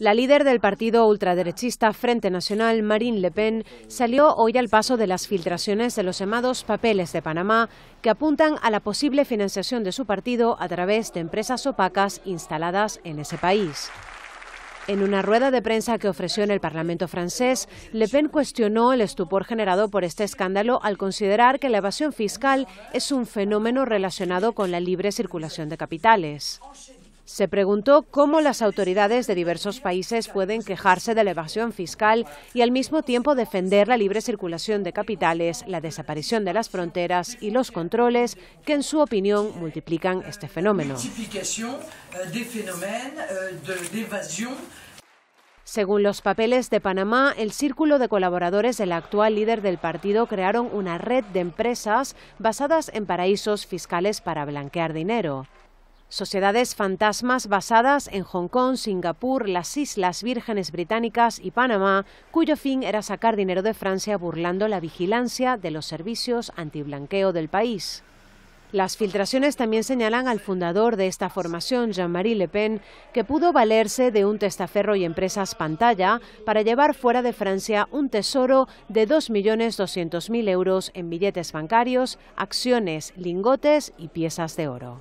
La líder del partido ultraderechista Frente Nacional, Marine Le Pen, salió hoy al paso de las filtraciones de los llamados papeles de Panamá, que apuntan a la posible financiación de su partido a través de empresas opacas instaladas en ese país. En una rueda de prensa que ofreció en el Parlamento francés, Le Pen cuestionó el estupor generado por este escándalo al considerar que la evasión fiscal es un fenómeno relacionado con la libre circulación de capitales. Se preguntó cómo las autoridades de diversos países pueden quejarse de la evasión fiscal y al mismo tiempo defender la libre circulación de capitales, la desaparición de las fronteras y los controles que, en su opinión, multiplican este fenómeno. Eh, eh, Según los papeles de Panamá, el círculo de colaboradores del actual líder del partido crearon una red de empresas basadas en paraísos fiscales para blanquear dinero. Sociedades fantasmas basadas en Hong Kong, Singapur, las Islas Vírgenes Británicas y Panamá, cuyo fin era sacar dinero de Francia burlando la vigilancia de los servicios antiblanqueo del país. Las filtraciones también señalan al fundador de esta formación, Jean-Marie Le Pen, que pudo valerse de un testaferro y empresas pantalla para llevar fuera de Francia un tesoro de 2.200.000 euros en billetes bancarios, acciones, lingotes y piezas de oro.